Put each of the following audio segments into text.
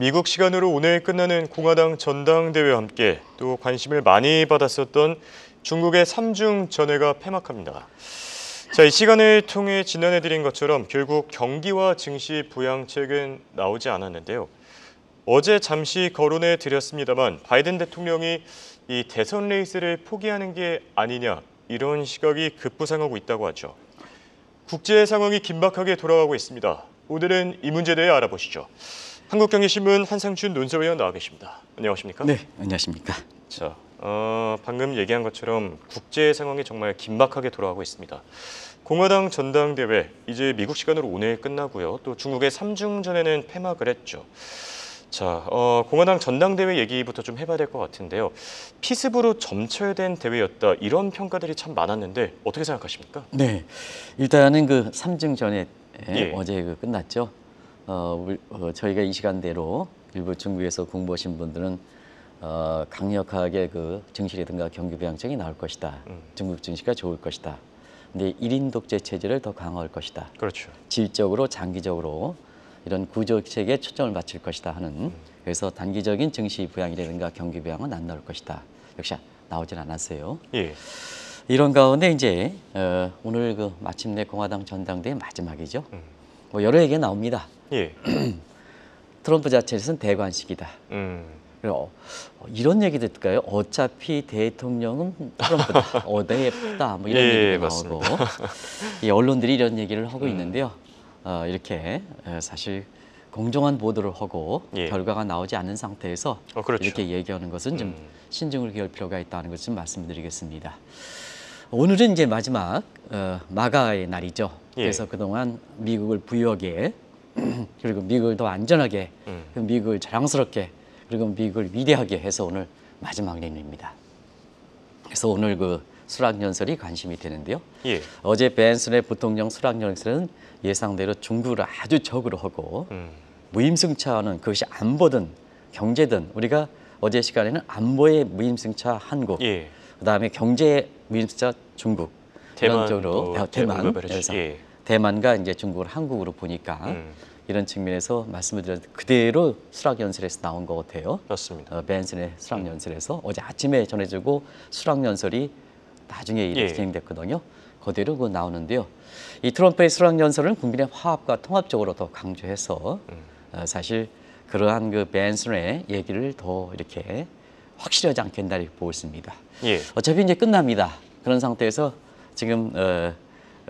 미국 시간으로 오늘 끝나는 공화당 전당대회와 함께 또 관심을 많이 받았었던 중국의 삼중 전회가 폐막합니다. 자, 이 시간을 통해 지난해드린 것처럼 결국 경기와 증시 부양책은 나오지 않았는데요. 어제 잠시 거론해 드렸습니다만 바이든 대통령이 이 대선 레이스를 포기하는 게 아니냐 이런 시각이 급부상하고 있다고 하죠. 국제 상황이 긴박하게 돌아가고 있습니다. 오늘은 이 문제에 대해 알아보시죠. 한국경제신문 한상준 논설위원 나와 계십니다. 안녕하십니까? 네, 안녕하십니까? 자, 어, 방금 얘기한 것처럼 국제 상황이 정말 긴박하게 돌아가고 있습니다. 공화당 전당대회 이제 미국 시간으로 오늘 끝나고요. 또 중국의 3중전에는 폐막을 했죠. 자, 어, 공화당 전당대회 얘기부터 좀 해봐야 될 것 같은데요. 피습으로 점철된 대회였다 이런 평가들이 참 많았는데 어떻게 생각하십니까? 네, 일단은 그3중전에 예. 어제 그 끝났죠. 어, 어, 저희가 이 시간대로 일부 중국에서 공부하신 분들은 어, 강력하게 그 증시라든가 경기부양증이 나올 것이다. 음. 중국 증시가 좋을 것이다. 근데 일인 독재 체제를 더 강화할 것이다. 그렇죠. 질적으로 장기적으로 이런 구조 책에 초점을 맞출 것이다 하는 음. 그래서 단기적인 증시 부양이라든가 경기 부양은 안 나올 것이다. 역시 나오진 않았어요. 예. 이런 가운데 이제 어, 오늘 그 마침내 공화당 전당대회 마지막이죠. 음. 뭐 여러 얘기가 나옵니다. 예. 트럼프 자체에서는 대관식이다. 음. 그리고 어, 어, 이런 얘기 듣을까요? 어차피 대통령은 트럼프다, 어대프다, 뭐 이런 예, 얘기도 예, 나오고 예, 언론들이 이런 얘기를 하고 음. 있는데요. 어, 이렇게 사실 공정한 보도를 하고 예. 결과가 나오지 않은 상태에서 어, 그렇죠. 이렇게 얘기하는 것은 좀 음. 신중을 기할 필요가 있다는 것을 말씀드리겠습니다. 오늘은 이제 마지막 어, 마가의 날이죠. 예. 그래서 그동안 미국을 부유하게 그리고 미국을 더 안전하게 음. 미국을 자랑스럽게 그리고 미국을 위대하게 해서 오늘 마지막 레입니다 그래서 오늘 그 수락연설이 관심이 되는데요. 예. 어제 벤슨의 부통령 수락연설은 예상대로 중국을 아주 적으로 하고 음. 무임승차는 하 그것이 안보든 경제든 우리가 어제 시간에는 안보의 무임승차 한국 예. 그다음에 경제 민주자 중국 어, 대만, 이런으로 어, 대만 그래서 예. 대만과 이제 중국을 한국으로 보니까 음. 이런 측면에서 말씀을 드렸 그대로 수락 연설에서 나온 것 같아요. 맞습니다. 어, 벤슨의 수락 음. 연설에서 음. 어제 아침에 전해지고 수락 연설이 나중에 이 예. 진행됐거든요. 그대로 그 나오는데요. 이 트럼프의 수락 연설은 국민의 화합과 통합적으로 더 강조해서 음. 어, 사실 그러한 그 벤슨의 얘기를 더 이렇게 확실하지 않겠나다 보고 있습니다. 예. 어차피 이제 끝납니다. 그런 상태에서 지금 어,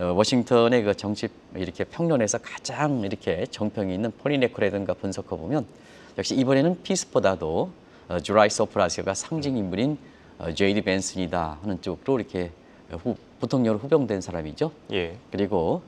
어, 워싱턴의 그 정치 이렇게 평론에서 가장 이렇게 정평이 있는 폴리네코레든가 분석해 보면 역시 이번에는 피스보다도 어, 주라이 소프라시아가 상징 인물인 어, 제이디 벤슨이다 하는 쪽으로 이렇게 후, 부통령으로 후병된 사람이죠. 예. 그리고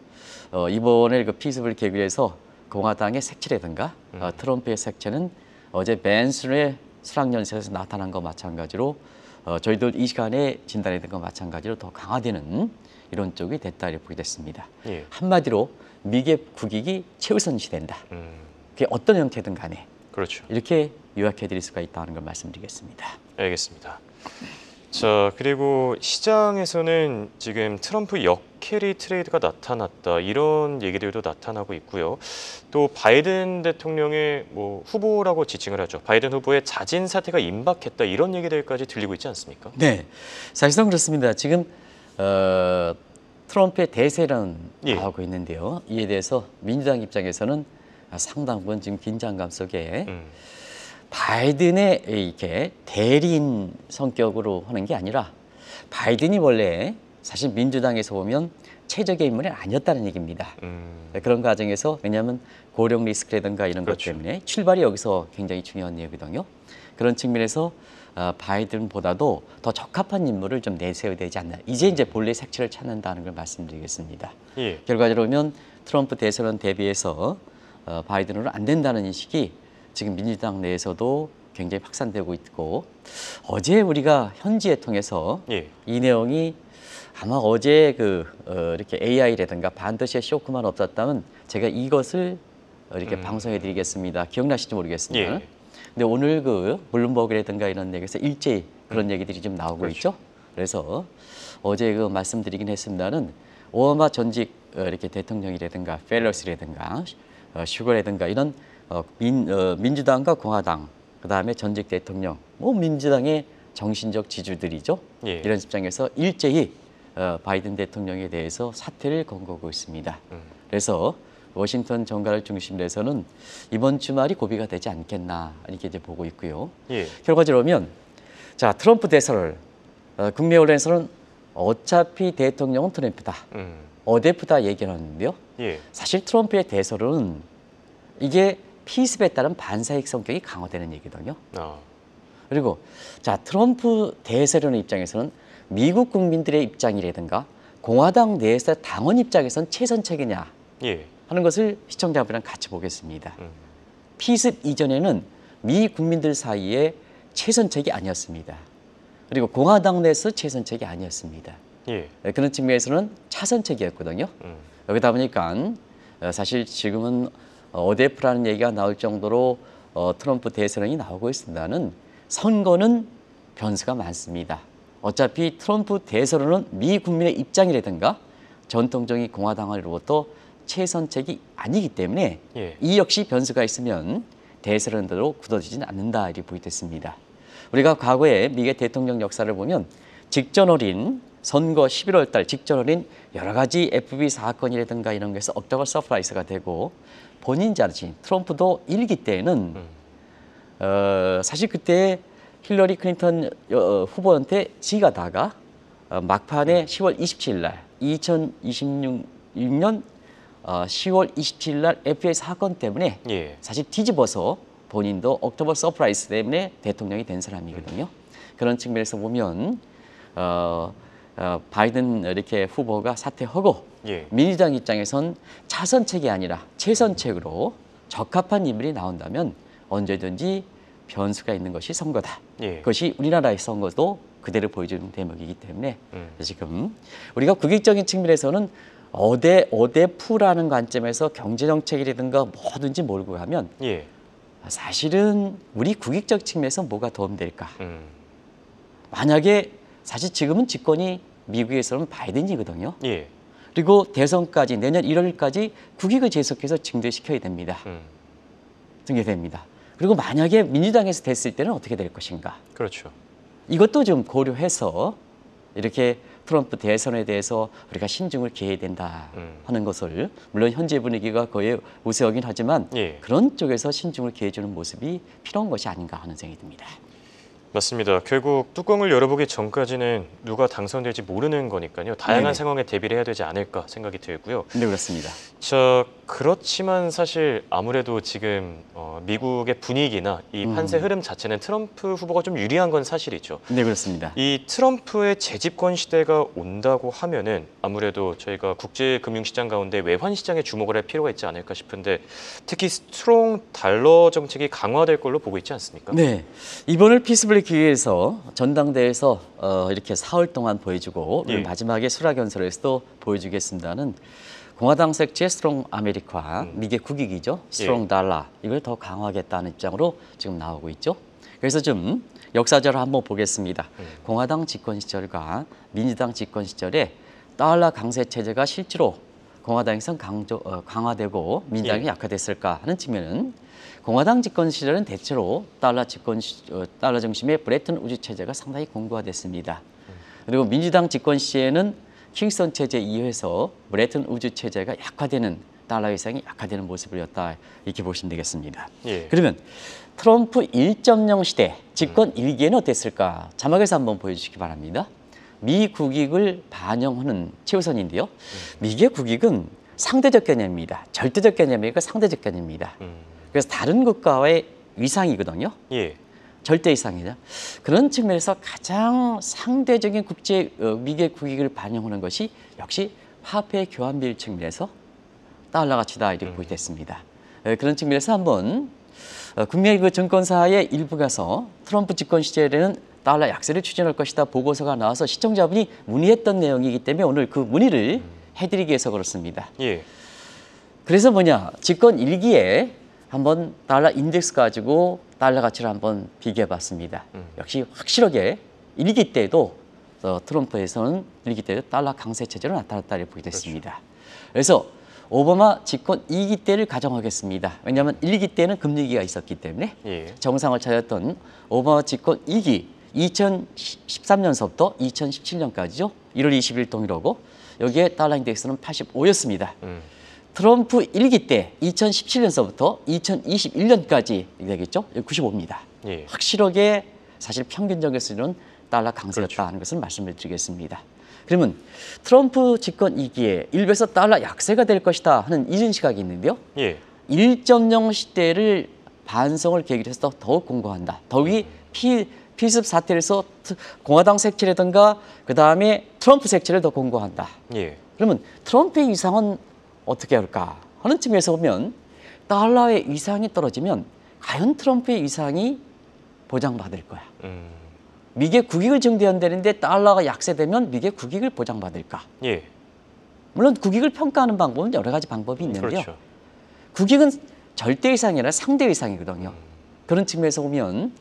어, 이번에 그 피스블 계기해서 공화당의 색채라든가 어, 음. 어, 트럼프의 색채는 어제 벤슨의 수락연세에서 나타난 것 마찬가지로 어, 저희도 이 시간에 진단이 된것 마찬가지로 더 강화되는 이런 쪽이 됐다 이렇게 됐습니다. 예. 한마디로 미개 국익이 최우선시 된다. 음. 그게 어떤 형태든 간에 그렇죠. 이렇게 요약해 드릴 수가 있다는 걸 말씀드리겠습니다. 알겠습니다. 자 그리고 시장에서는 지금 트럼프 역 캐리 트레이드가 나타났다 이런 얘기들도 나타나고 있고요. 또 바이든 대통령의 뭐 후보라고 지칭을 하죠. 바이든 후보의 자진 사태가 임박했다 이런 얘기들까지 들리고 있지 않습니까? 네, 사실상 그렇습니다. 지금 어, 트럼프의 대세는 예. 하고 있는데요. 이에 대해서 민주당 입장에서는 상당 부분 지금 긴장감 속에 음. 바이든의 이렇게 대리인 성격으로 하는 게 아니라 바이든이 원래 사실 민주당에서 보면 최적의 인물이 아니었다는 얘기입니다. 음. 네, 그런 과정에서 왜냐하면 고령 리스크라든가 이런 그렇죠. 것 때문에 출발이 여기서 굉장히 중요한 얘기거든요. 그런 측면에서 어, 바이든보다도 더 적합한 인물을 좀 내세워야 되지 않나. 이제 이제 본래 색채를 찾는다는 걸 말씀드리겠습니다. 예. 결과적으로 보면 트럼프 대선 대비해서 어, 바이든으로 안 된다는 인식이 지금 민주당 내에서도 굉장히 확산되고 있고 어제 우리가 현지에 통해서 예. 이 내용이 아마 어제 그 어, 이렇게 AI라든가 반드시 쇼크만 없었다면 제가 이것을 이렇게 음. 방송해드리겠습니다. 기억나실지 모르겠습니다. 예. 근데 오늘 그 블룸버그라든가 이런 얘기에서 일제히 그런 음. 얘기들이 좀 나오고 그렇죠. 있죠. 그래서 어제 그 말씀드리긴 했습니다는 오바마 전직 어, 이렇게 대통령이라든가 펠러스라든가 어, 슈거라든가 이런 어, 민, 어, 민주당과 공화당 그다음에 전직 대통령, 뭐 민주당의 정신적 지주들이죠. 예. 이런 입장에서 일제히 어, 바이든 대통령에 대해서 사퇴를 권고하고 있습니다. 음. 그래서 워싱턴 정가를 중심으로 해서는 이번 주말이 고비가 되지 않겠나 이렇게 이제 보고 있고요. 예. 결과적으로 보면 자 트럼프 대사를 어, 국내 언론에서는 어차피 대통령은 트럼프다, 음. 어데프다 얘기하는데요. 예. 사실 트럼프의 대설은 이게 피습에 따른 반사익 성격이 강화되는 얘기거든요. 아. 그리고 자 트럼프 대세론의 입장에서는 미국 국민들의 입장이라든가 공화당 내에서 당원 입장에선 최선책이냐 예. 하는 것을 시청자분이랑 같이 보겠습니다. 음. 피습 이전에는 미 국민들 사이에 최선책이 아니었습니다. 그리고 공화당 내에서 최선책이 아니었습니다. 예. 네, 그런 측면에서는 차선책이었거든요. 음. 여기다 보니까 어, 사실 지금은 어데프라는 얘기가 나올 정도로 어, 트럼프 대선이 나오고 있습니다는 선거는 변수가 많습니다. 어차피 트럼프 대선은 미 국민의 입장이라든가 전통적인 공화당으로부터 최선책이 아니기 때문에 예. 이 역시 변수가 있으면 대선으로 굳어지진 않는다 이렇게 보이겠습니다 우리가 과거에 미국의 대통령 역사를 보면 직전 어린 선거 11월 달 직전 어린 여러 가지 FB 사건이라든가 이런 거에서 억덕을 서프라이즈가 되고 본인 자르지 트럼프도 일기 때는 에 음. 어, 사실 그때 힐러리 클린턴 어, 어 후보한테 지가 다가 어, 막판에 10월 음. 27일 날 2026년 10월 27일 날 FA 사건 때문에 예. 사실 뒤집어서 본인도 옥토버 서프라이즈 때문에 대통령이 된 사람이거든요. 음. 그런 측면에서 보면 어, 어, 바이든 이렇게 후보가 사퇴하고 예. 민주당 입장에선 사선책이 아니라 최선책으로 적합한 인물이 나온다면 언제든지 변수가 있는 것이 선거다. 예. 그것이 우리나라의 선거도 그대로 보여주는 대목이기 때문에 음. 지금 우리가 국익적인 측면에서는 어대 어대푸라는 관점에서 경제정책이라든가 뭐든지 몰고 가면 예. 사실은 우리 국익적 측면에서 뭐가 도움될까? 음. 만약에 사실 지금은 집권이 미국에서는 바이든이거든요. 예. 그리고 대선까지 내년 1월까지 국익을 재석해서 증대시켜야 됩니다. 음. 증대됩니다. 그리고 만약에 민주당에서 됐을 때는 어떻게 될 것인가? 그렇죠. 이것도 좀 고려해서 이렇게 트럼프 대선에 대해서 우리가 신중을 기해야 된다 음. 하는 것을 물론 현재 분위기가 거의 우세하긴 하지만 예. 그런 쪽에서 신중을 기해주는 모습이 필요한 것이 아닌가 하는 생각이 듭니다. 맞습니다. 결국 뚜껑을 열어보기 전까지는 누가 당선될지 모르는 거니까요. 다양한 네네. 상황에 대비를 해야 되지 않을까 생각이 들고요. 네, 그렇습니다. 자, 그렇지만 사실 아무래도 지금 어, 미국의 분위기나 이 음. 판세 음. 흐름 자체는 트럼프 후보가 좀 유리한 건 사실이죠. 네, 그렇습니다. 이 트럼프의 재집권 시대가 온다고 하면은 아무래도 저희가 국제 금융 시장 가운데 외환 시장에 주목을 할 필요가 있지 않을까 싶은데 특히 스트롱 달러 정책이 강화될 걸로 보고 있지 않습니까? 네. 이번을 피스블리 기회에서 전당대회에서 어, 이렇게 사흘 동안 보여주고 예. 마지막에 수락 연설에서도 보여주겠습니다는 공화당 색채 스트롱 아메리카, 음. 미국 국익이죠. 스트롱 예. 달러. 이걸 더 강화하겠다는 입장으로 지금 나오고 있죠. 그래서 좀 역사적으로 한번 보겠습니다. 음. 공화당 집권 시절과 민주당 집권 시절에 달러 강세 체제가 실제로 공화당에선 강조, 어, 강화되고 민주당이 예. 약화됐을까 하는 측면은 공화당 집권 시절은 대체로 달러 집권 시, 어, 달러 중심의 브레튼 우주 체제가 상당히 공고화됐습니다. 음. 그리고 민주당 집권 시에는 킹스턴 체제 이후에서 브레튼 우주 체제가 약화되는 달러 이상이 약화되는 모습이었다 이렇게 보시면 되겠습니다. 예. 그러면 트럼프 1.0 시대 집권 일기에는 어땠을까? 자막에서 한번 보여주시기 바랍니다. 미 국익을 반영하는 최우선인데요. 미국의 국익은 상대적 개념입니다. 절대적 개념이 니까 상대적 개념입니다. 음. 그래서 다른 국가와의 위상이거든요. 예. 절대 이상이죠. 그런 측면에서 가장 상대적인 국제 어, 미개 국익을 반영하는 것이 역시 화폐 교환비율 측면에서 달러 가치다 이렇게 음. 보이 됐습니다. 어, 그런 측면에서 한번 어, 국내 그 증권사의 일부가서 트럼프 집권 시절에는 달러 약세를 추진할 것이다 보고서가 나와서 시청자분이 문의했던 내용이기 때문에 오늘 그 문의를 음. 해드리기 위해서 그렇습니다. 예. 그래서 뭐냐, 집권 일기에 한번 달러 인덱스 가지고 달러 가치를 한번 비교해 봤습니다. 음. 역시 확실하게 일기 때도 어, 트럼프에서는 일기 때도 달러 강세 체제로 나타났다 이 보게 그렇죠. 됐습니다. 그렇죠. 그래서 오바마 집권 2기 때를 가정하겠습니다. 왜냐하면 1기 때는 금리기가 있었기 때문에 예. 정상을 찾았던 오바마 집권 2기 2013년서부터 2017년까지죠. 1월 20일 동일하고 여기에 달러 인덱스는 85였습니다. 음. 트럼프 일기때 2017년서부터 2021년까지 되겠죠? 95입니다. 예. 확실하게 사실 평균적에서는 달러 강세였다 는 그렇죠. 것을 말씀을 드리겠습니다. 그러면 트럼프 집권 이기에 일베서 달러 약세가 될 것이다 하는 이런 시각이 있는데요. 예. 1.0 시대를 반성을 계기로 해서 더욱 공고한다. 더욱이 음. 피, 피습 사태에서 공화당 색채라든가 그다음에 트럼프 색채를 더 공고한다. 예. 그러면 트럼프의 이상은 어떻게 할까 하는 측면에서 보면 달러의 위상이 떨어지면 과연 트럼프의 위상이 보장받을 거야. 음. 미국의 국익을 증대한다는데 달러가 약세되면 미국의 국익을 보장받을까? 예. 물론 국익을 평가하는 방법은 여러 가지 방법이 있는데요. 그렇죠. 국익은 절대 이상이 라 상대 이상이거든요. 음. 그런 측면에서 보면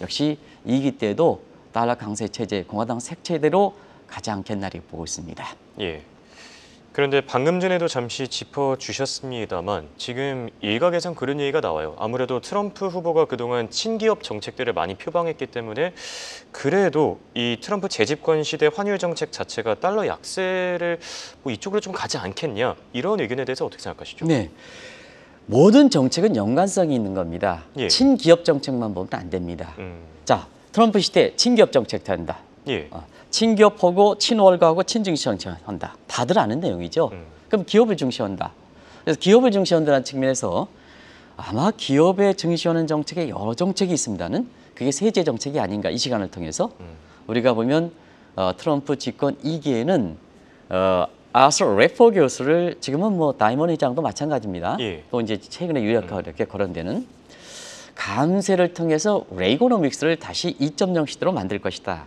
역시 이기 때도 달러 강세 체제 공화당 색체대로 가지 않겠나리 보고 있습니다. 예. 그런데 방금 전에도 잠시 짚어주셨습니다만 지금 일각에선 그런 얘기가 나와요. 아무래도 트럼프 후보가 그동안 친기업 정책들을 많이 표방했기 때문에 그래도 이 트럼프 재집권 시대 환율 정책 자체가 달러 약세를 뭐 이쪽으로 좀 가지 않겠냐 이런 의견에 대해서 어떻게 생각하시죠? 네. 모든 정책은 연관성이 있는 겁니다. 예. 친기업 정책만 보면 안 됩니다. 음. 자, 트럼프 시대 친기업 정책 된다. 예. 어. 친기업하고 친월가하고 친중시한다 다들 아는 내용이죠. 음. 그럼 기업을 중시한다. 그래서 기업을 중시한다는 측면에서 아마 기업에 증시하는 정책에 여러 정책이 있습니다는 그게 세제 정책이 아닌가 이 시간을 통해서 음. 우리가 보면 어, 트럼프 집권 이기에는 어, 아서 래퍼 교수를 지금은 뭐 다이먼 회장도 마찬가지입니다. 예. 또 이제 최근에 유력하게 음. 거론되는 감세를 통해서 레이고노믹스를 다시 2.0 시대로 만들 것이다.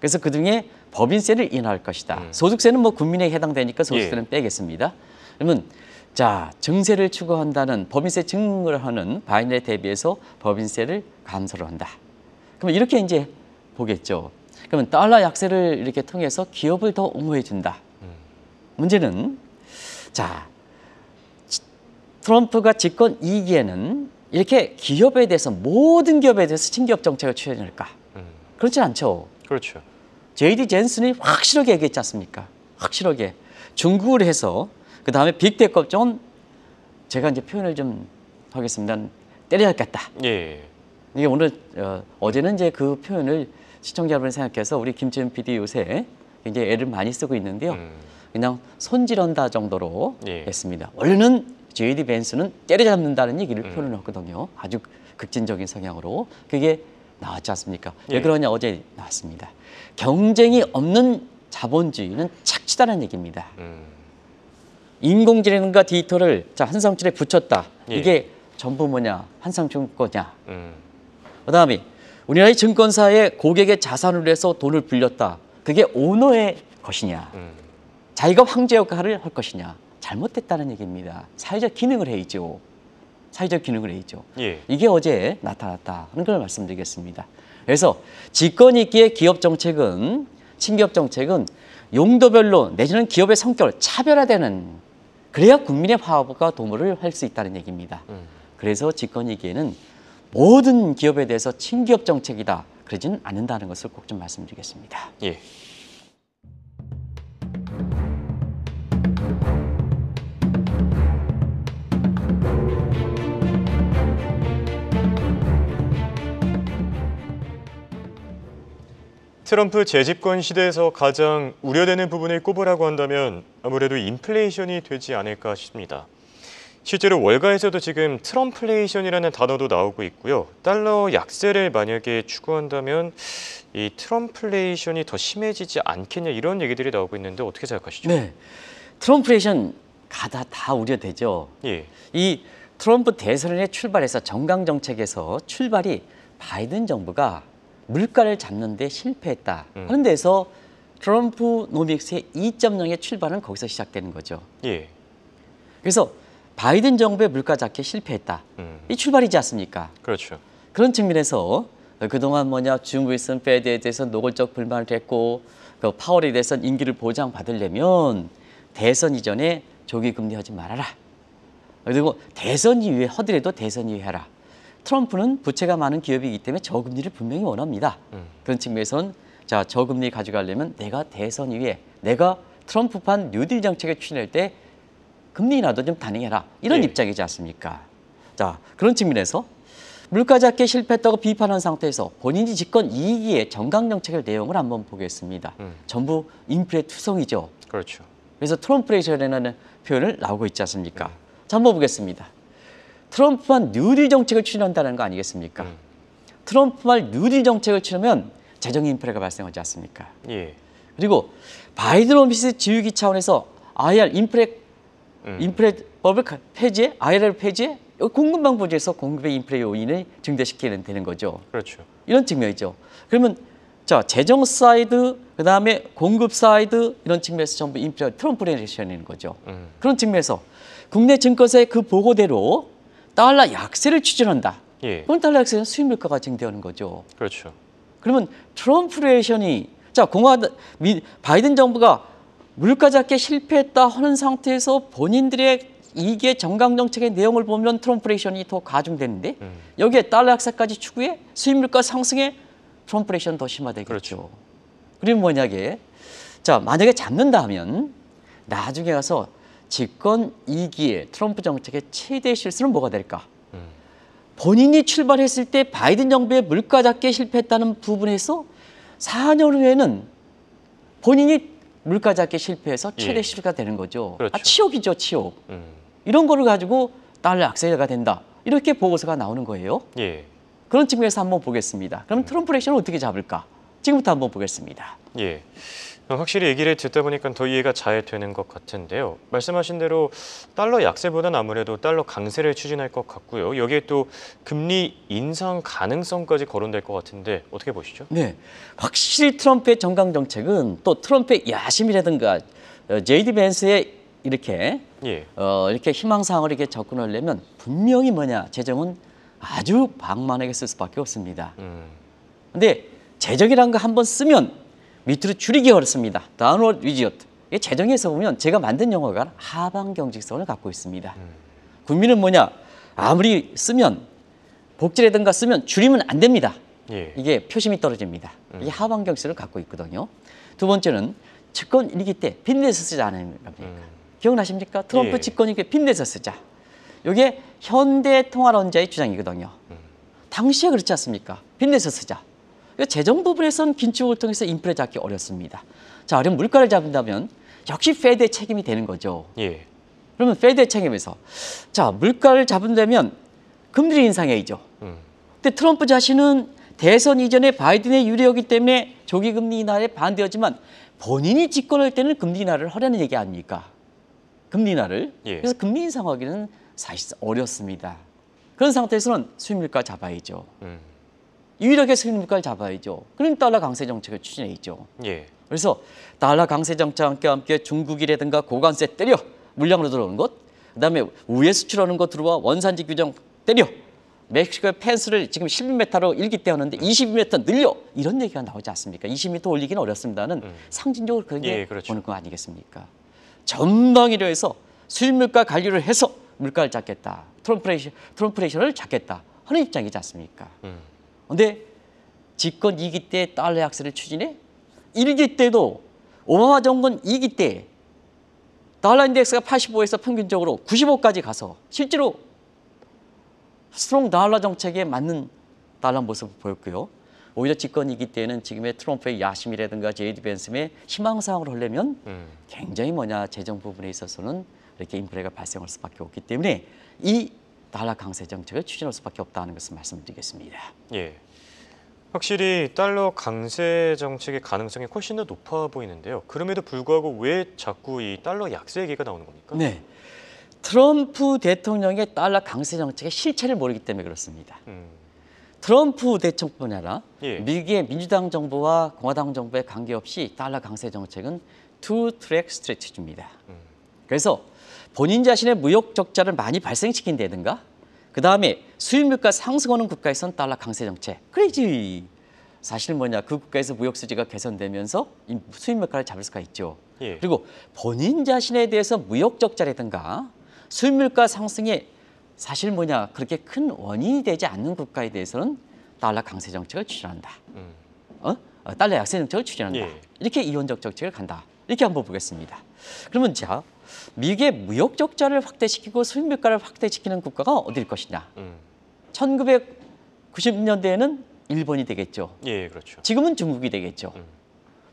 그래서 그중에 법인세를 인하할 것이다. 음. 소득세는 뭐 국민에 해당되니까 소득세는 예. 빼겠습니다. 그러면 자 증세를 추구한다는 법인세 증을 하는 바인에 이 대비해서 법인세를 감소를 한다. 그러면 이렇게 이제 보겠죠. 그러면 달러 약세를 이렇게 통해서 기업을 더 옹호해 준다. 음. 문제는 자 트럼프가 집권 이기에는 이렇게 기업에 대해서 모든 기업에 대해서 신기업 정책을 취해낼까? 음. 그렇진 않죠. 그렇죠. JD 젠슨이 확실하게 얘기했지 않습니까? 확실하게. 중국을 해서 그 다음에 빅데이 걱 좀, 제가 이제 표현을 좀 하겠습니다. 때려야겠다. 예. 이게 오늘 어, 어제는 이제 그 표현을 시청자 여러분 생각해서 우리 김지은 PD 요새 굉장히 애를 많이 쓰고 있는데요. 음. 그냥 손질한다 정도로 예. 했습니다. 원래는 JD 벤스는 때려잡는다는 얘기를 음. 표현을 했거든요 아주 극진적인 성향으로. 그게 나왔지 않습니까? 예. 왜 그러냐 어제 나왔습니다. 경쟁이 없는 자본주의는 착취다라는 얘기입니다. 음. 인공지능과 디지털을 자 한상출에 붙였다. 예. 이게 전부 뭐냐 한상출 거냐. 음. 그다음에 우리나라의 증권사에 고객의 자산으로 해서 돈을 빌렸다 그게 오너의 것이냐. 음. 자기가 황제 역할을 할 것이냐. 잘못됐다는 얘기입니다. 사회적 기능을 해야죠. 사회적 기능을 해있죠. 예. 이게 어제 나타났다는 걸 말씀드리겠습니다. 그래서 직권이 있기에 기업 정책은 친기업 정책은 용도별로 내지는 기업의 성격을 차별화되는 그래야 국민의 파업과 도모를 할 수 있다는 얘기입니다. 음. 그래서 직권이기에는 모든 기업에 대해서 친기업 정책이다 그러지는 않는다는 것을 꼭 좀 말씀드리겠습니다. 예. 트럼프 재집권 시대에서 가장 우려되는 부분을 꼽으라고 한다면 아무래도 인플레이션이 되지 않을까 싶습니다. 실제로 월가에서도 지금 트럼플레이션이라는 단어도 나오고 있고요. 달러 약세를 만약에 추구한다면 이 트럼플레이션이 더 심해지지 않겠냐 이런 얘기들이 나오고 있는데 어떻게 생각하시죠? 네. 트럼플레이션 가다 다 우려되죠. 예. 이 트럼프 대선에 출발해서 정강 정책에서 출발이 바이든 정부가 물가를 잡는 데 실패했다. 음. 하는 데서 트럼프 노믹스의 2.0의 출발은 거기서 시작되는 거죠. 예. 그래서 바이든 정부의 물가 잡기에 실패했다. 음. 이 출발이지 않습니까? 그렇죠. 그런 측면에서 그동안 뭐냐 중국 에은 페드에 대해서 노골적 불만을 했고 그 파월에 대해서 인기를 보장받으려면 대선 이전에 조기 금리하지 말아라. 그리고 대선 이후에 허들에도 대선 이후에 하라 트럼프는 부채가 많은 기업이기 때문에 저금리를 분명히 원합니다. 음. 그런 측면에선 자 저금리 가져가려면 내가 대선 이후에 내가 트럼프판 뉴딜 정책에 추진할 때 금리 인하도 좀 단행해라 이런 네. 입장이지 않습니까? 자 그런 측면에서 물가 잡기 실패했다고 비판한 상태에서 본인이 집권 이기에 정강 정책을 내용을 한번 보겠습니다. 음. 전부 인플레 투성이죠. 그렇죠. 그래서 트럼프레이션이라는 표현을 나오고 있지 않습니까? 음. 자 한번 보겠습니다. 트럼프만 뉴딜 정책을 추진한다는 거 아니겠습니까? 음. 트럼프만 뉴딜 정책을 추면 재정 인프레가 발생하지 않습니까? 예. 그리고 바이든 오피스 지휘기 차원에서 IR 인프레 음. 인프레법을 폐지해 IR을 폐지해 공급 방부제에서 공급의 인프레 요인을 증대시키는 되는 거죠. 그렇죠. 이런 측면이죠. 그러면 자 재정 사이드 그다음에 공급 사이드 이런 측면에서 전부 인프레 트럼프레이션인 거죠. 음. 그런 측면에서 국내 증권사의 그 보고대로 달러 약세를 추진한다. 예. 그럼 달러 약세는 수입 물가가 증대하는 거죠. 그렇죠. 그러면 트럼프레이션이 자 공화 미, 바이든 정부가 물가 잡기 실패했다 하는 상태에서 본인들의 이게 정강 정책의 내용을 보면 트럼프레이션이 더 가중되는데 음. 여기에 달러 약세까지 추구해 수입 물가 상승에 트럼프레이션 더 심화되겠죠. 그렇죠. 그리고 뭐냐게 자 만약에 잡는다면 나중에 가서 집권 2기에 트럼프 정책의 최대 실수는 뭐가 될까? 음. 본인이 출발했을 때 바이든 정부의 물가 잡기에 실패했다는 부분에서 4년 후에는 본인이 물가 잡기에 실패해서 최대 예. 실수가 되는 거죠. 아, 그렇죠. 아, 치욕이죠, 치욕. 음. 이런 거를 가지고 달러 악세가 된다. 이렇게 보고서가 나오는 거예요. 예. 그런 측면에서 한번 보겠습니다. 그럼 음. 트럼프 렉션을 어떻게 잡을까? 지금부터 한번 보겠습니다. 예. 확실히 얘기를 듣다 보니까 더 이해가 잘 되는 것 같은데요. 말씀하신 대로 달러 약세보다는 아무래도 달러 강세를 추진할 것 같고요. 여기에 또 금리 인상 가능성까지 거론될 것 같은데 어떻게 보시죠? 네, 확실히 트럼프의 정강 정책은 또 트럼프의 야심이라든가 어, 제이디 벤스의 이렇게 예. 어, 이렇게 희망사항을 이렇게 접근하려면 분명히 뭐냐 재정은 아주 방만하게 쓸 수밖에 없습니다. 음. 근데 재정이라는 거 한번 쓰면 밑으로 줄이기 어렵습니다. downward widget. 재정에서 보면 제가 만든 영어가 하방 경직성을 갖고 있습니다. 음. 군민은 뭐냐? 아무리 쓰면 복지라든가 쓰면 줄이면 안 됩니다. 예. 이게 표심이 떨어집니다. 음. 이게 하방 경직성을 갖고 있거든요. 두 번째는 집권 이기 때 빈대서 쓰지 않으니까 음. 기억나십니까? 트럼프 예. 집권이 빈대서 쓰자. 이게 현대 통화론자의 주장이거든요. 음. 당시에 그렇지 않습니까? 빈대서 쓰자. 그러니까 재정 부분에선 긴축을 통해서 인플레 잡기 어렵습니다. 자, 그럼 물가를 잡는다면 역시 페드의 책임이 되는 거죠. 예. 그러면 페드의 책임에서 자 물가를 잡은다면 금리 인상해야죠. 음. 근데 트럼프 자신은 대선 이전에 바이든의 유리하기 때문에 조기 금리 인하에 반대였지만 본인이 집권할 때는 금리 인하를 하려는 얘기 아닙니까? 금리 인하를. 예. 그래서 금리 인상하기는 사실 어렵습니다. 그런 상태에서는 수입 물가 잡아야죠. 음. 유일하게 수입 물가를 잡아야죠. 그럼 달러 강세 정책을 추진해 있죠. 예. 그래서 달러 강세 정책과 함께 중국이라든가 고관세 때려 물량으로 들어오는 것, 그다음에 우회 수출하는 것 들어와 원산지 규정 때려 멕시코의 펜스를 지금 12m로 일기때하는데 20m 늘려 이런 얘기가 나오지 않습니까? 20m 올리기는 어렵습니다는 음. 상징적으로 그런 게 예, 그렇죠. 보는 거 아니겠습니까? 전망이려 해서 수입물가 관리를 해서 물가를 잡겠다. 트럼프레이션, 트럼프레이션을 잡겠다 하는 입장이지 않습니까? 음. 근데 집권 2기 때 달러 약세를 추진해? 1기 때도 오바마 정권 2기 때 달러 인덱스가 85에서 평균적으로 95까지 가서 실제로 스트롱 달러 정책에 맞는 달러 모습을 보였고요. 오히려 집권2기 때는 지금의 트럼프의 야심이라든가 제이드 벤슨의 희망사항을 하려면 음. 굉장히 뭐냐 재정 부분에 있어서는 이렇게 인플레가 발생할 수밖에 없기 때문에 이 달러 강세 정책을 추진할 수밖에 없다는 것을 말씀드리겠습니다. 예. 확실히 달러 강세 정책의 가능성이 훨씬 더 높아 보이는데요. 그럼에도 불구하고 왜 자꾸 이 달러 약세 얘기가 나오는 겁니까? 네. 트럼프 대통령의 달러 강세 정책의 실체를 모르기 때문에 그렇습니다. 음. 트럼프 대통령뿐 아니라 예. 미국의 민주당 정부와 공화당 정부의 관계없이 달러 강세 정책은 투 트랙 스트레티입니다 음. 그래서 본인 자신의 무역 적자를 많이 발생시킨다든가 그 다음에 수입물가 상승하는 국가에선 달러 강세 정책. 크레이지. 사실 뭐냐 그 국가에서 무역 수지가 개선되면서 수입물가를 잡을 수가 있죠. 예. 그리고 본인 자신에 대해서 무역 적자라든가 수입물가 상승에 사실 뭐냐 그렇게 큰 원인이 되지 않는 국가에 대해서는 달러 강세 정책을 추진한다. 음. 어? 어 달러 약세 정책을 추진한다. 예. 이렇게 이원적 정책을 간다. 이렇게 한번 보겠습니다. 그러면 자, 미국의 무역 적자를 확대시키고 수입물가를 확대시키는 국가가 어디일 것이냐. 음. 1990년대에는 일본이 되겠죠. 예, 그렇죠. 지금은 중국이 되겠죠. 음.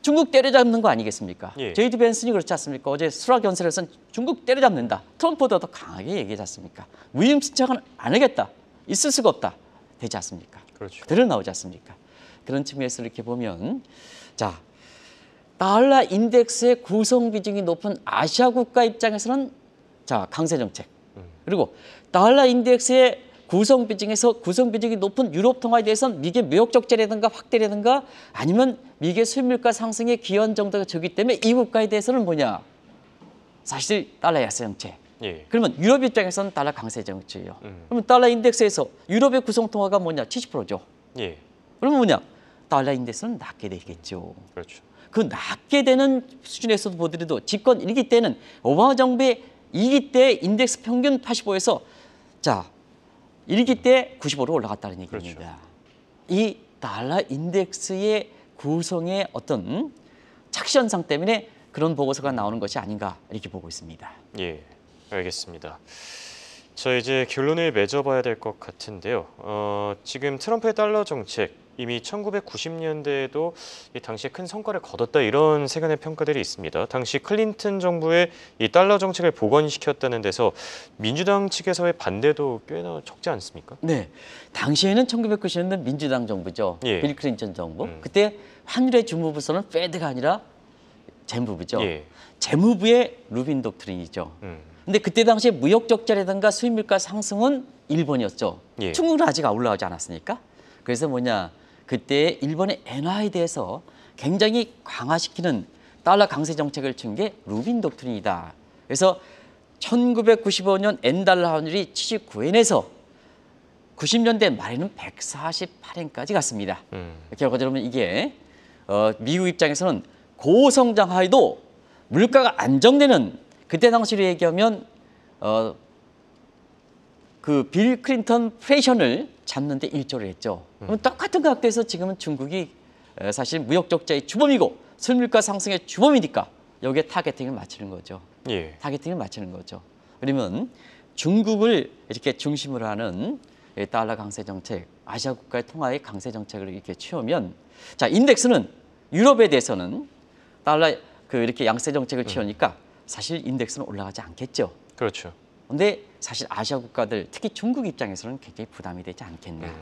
중국 때려잡는 거 아니겠습니까? 예. 제이드 벤슨이 그렇지 않습니까? 어제 수락 연설에서는 중국 때려잡는다. 트럼프보다 더 강하게 얘기하지 않습니까? 위임 신청은 안 하겠다. 있을 수가 없다. 되지 않습니까? 그렇죠. 그대 나오지 않습니까? 그런 측면에서 이렇게 보면 자 달러 인덱스의 구성 비중이 높은 아시아 국가 입장에서는 자 강세 정책 그리고 달러 인덱스의 구성 비중에서 구성 비중이 높은 유럽 통화에 대해서는 미국의 무역 적자라든가 확대라든가 아니면 미국의 수입 물가 상승의 기여한 정도가 적기 때문에 이 국가에 대해서는 뭐냐 사실 달러 약세 정책 예. 그러면 유럽 입장에서는 달러 강세 정책이요 음. 그러면 달러 인덱스에서 유럽의 구성 통화가 뭐냐 70%죠 예. 그러면 뭐냐 달러 인덱스는 낮게 되겠죠 그렇죠. 그 낮게 되는 수준에서도 보더라도 집권 1기 때는 오바마 정부의 2기 때 인덱스 평균 85에서 자 1기 때 95로 올라갔다는 얘기입니다. 그렇죠. 이 달러 인덱스의 구성의 어떤 착시 현상 때문에 그런 보고서가 나오는 것이 아닌가 이렇게 보고 있습니다. 예, 알겠습니다. 저 이제 결론을 맺어봐야 될 것 같은데요. 어, 지금 트럼프의 달러 정책 이미 1990년대에도 당시에 큰 성과를 거뒀다 이런 세간의 평가들이 있습니다. 당시 클린턴 정부의 이 달러 정책을 복원시켰다는 데서 민주당 측에서의 반대도 꽤나 적지 않습니까? 네. 당시에는 1990년대 민주당 정부죠. 예. 빌 클린턴 정부. 음. 그때 환율의 주무부서는 페드가 아니라 재무부죠. 예. 재무부의 루빈 독트린이죠. 음. 근데 그때 당시에 무역 적자라든가 수입 물가 상승은 일본이었죠. 예. 중국은 아직 아울러지 않았으니까. 그래서 뭐냐 그때 일본의 엔화에 대해서 굉장히 강화시키는 달러 강세 정책을 친게 루빈 독트린이다. 그래서 1995년 엔달러 환율이 79엔에서 90년대 말에는 148엔까지 갔습니다. 음. 결과적으로 이게 어, 미국 입장에서는 고성장 하에도 물가가 안정되는 그때 당시로 얘기하면 어, 그빌 클린턴 프션을 잡는데 일조를 했죠. 음. 똑같은 각도에서 지금은 중국이 어, 사실 무역적자의 주범이고 선물가 상승의 주범이니까 여기에 타겟팅을 맞추는 거죠. 예. 타겟팅을 맞추는 거죠. 그러면 중국을 이렇게 중심으로 하는 달러 강세 정책, 아시아 국가의 통화의 강세 정책을 이렇게 취하면 자 인덱스는 유럽에 대해서는 달러 그 이렇게 양세 정책을 취하니까 음. 사실 인덱스는 올라가지 않겠죠. 그렇죠. 근데 사실 아시아 국가들 특히 중국 입장에서는 굉장히 부담이 되지 않겠냐 음.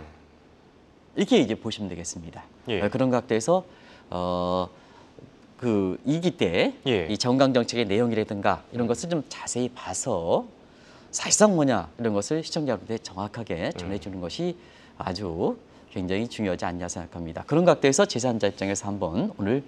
이렇게 이제 보시면 되겠습니다. 예. 어, 그런 각도에서 어. 그 이기 때이 예. 정강 정책의 내용이라든가 이런 것을 좀 자세히 봐서 사실상 뭐냐 이런 것을 시청자분들 정확하게 전해주는 음. 것이 아주 굉장히 중요하지 않냐 생각합니다. 그런 각도에서 제산자 입장에서 한번 오늘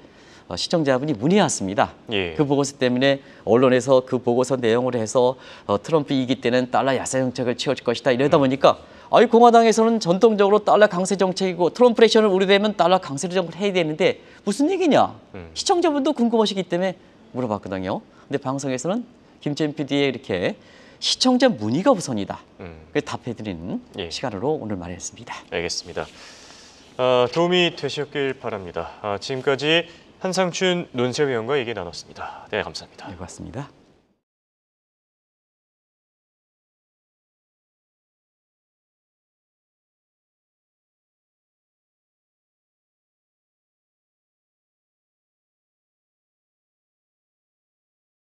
어, 시청자분이 문의왔습니다. 예. 그 보고서 때문에 언론에서 그 보고서 내용으 해서 어, 트럼프 이기 때는 달러 야세 정책을 치워줄 것이다 이러다 음. 보니까 아이 공화당에서는 전통적으로 달러 강세 정책이고 트럼프 레션을 우려되면 달러 강세 정책을 해야 되는데 무슨 얘기냐 음. 시청자분도 궁금하시기 때문에 물어봤거든요. 근데 방송에서는 김재현 PD의 이렇게 시청자 문의가 우선이다. 음. 그 답해드리는 예. 시간으로 오늘 마련했습니다. 알겠습니다. 어, 도움이 되셨길 바랍니다. 어, 지금까지 한상춘 논설위원과 얘기 나눴습니다. 네, 감사합니다. 네, 고맙습니다.